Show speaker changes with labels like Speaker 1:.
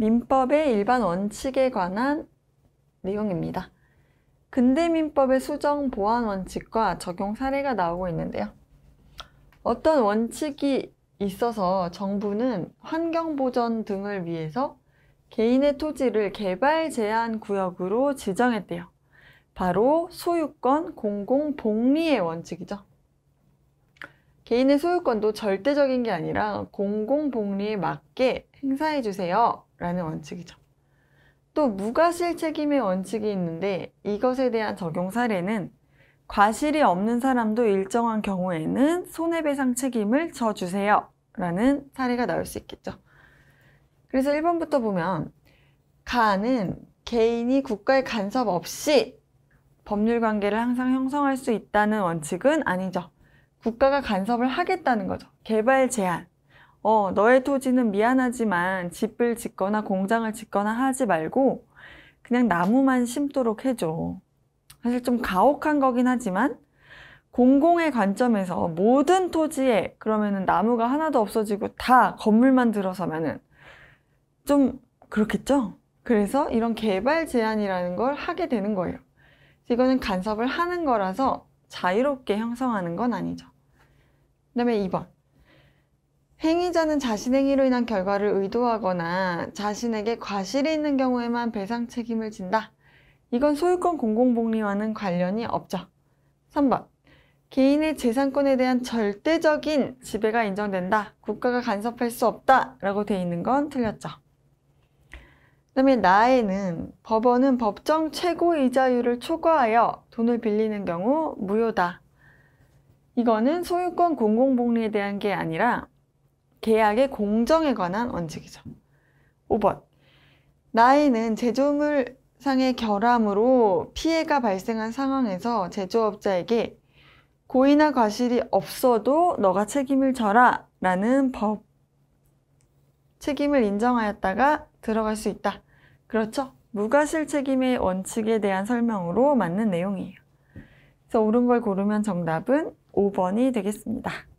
Speaker 1: 민법의 일반 원칙에 관한 내용입니다. 근대 민법의 수정 보완 원칙과 적용 사례가 나오고 있는데요. 어떤 원칙이 있어서 정부는 환경 보전 등을 위해서 개인의 토지를 개발 제한 구역으로 지정했대요. 바로 소유권 공공 복리의 원칙이죠. 개인의 소유권도 절대적인 게 아니라 공공복리에 맞게 행사해 주세요 라는 원칙이죠. 또 무과실 책임의 원칙이 있는데 이것에 대한 적용 사례는 과실이 없는 사람도 일정한 경우에는 손해배상 책임을 져주세요 라는 사례가 나올 수 있겠죠. 그래서 1번부터 보면 가는 개인이 국가의 간섭 없이 법률 관계를 항상 형성할 수 있다는 원칙은 아니죠. 국가가 간섭을 하겠다는 거죠. 개발 제한. 어, 너의 토지는 미안하지만 집을 짓거나 공장을 짓거나 하지 말고 그냥 나무만 심도록 해줘. 사실 좀 가혹한 거긴 하지만 공공의 관점에서 모든 토지에 그러면은 나무가 하나도 없어지고 다 건물만 들어서면은 좀 그렇겠죠? 그래서 이런 개발 제한이라는 걸 하게 되는 거예요. 이거는 간섭을 하는 거라서 자유롭게 형성하는 건 아니죠. 그 다음에 2번. 행위자는 자신 행위로 인한 결과를 의도하거나 자신에게 과실이 있는 경우에만 배상 책임을 진다. 이건 소유권 공공복리와는 관련이 없죠. 3번. 개인의 재산권에 대한 절대적인 지배가 인정된다. 국가가 간섭할 수 없다. 라고 돼 있는 건 틀렸죠. 다음에 나에는 법원은 법정 최고이자율을 초과하여 돈을 빌리는 경우 무효다. 이거는 소유권 공공복리에 대한 게 아니라 계약의 공정에 관한 원칙이죠. 5번 나에는 제조물상의 결함으로 피해가 발생한 상황에서 제조업자에게 고의나 과실이 없어도 너가 책임을 져라 라는 법 책임을 인정하였다가 들어갈 수 있다. 그렇죠. 무과실 책임의 원칙에 대한 설명으로 맞는 내용이에요. 그래서 옳은 걸 고르면 정답은 5번이 되겠습니다.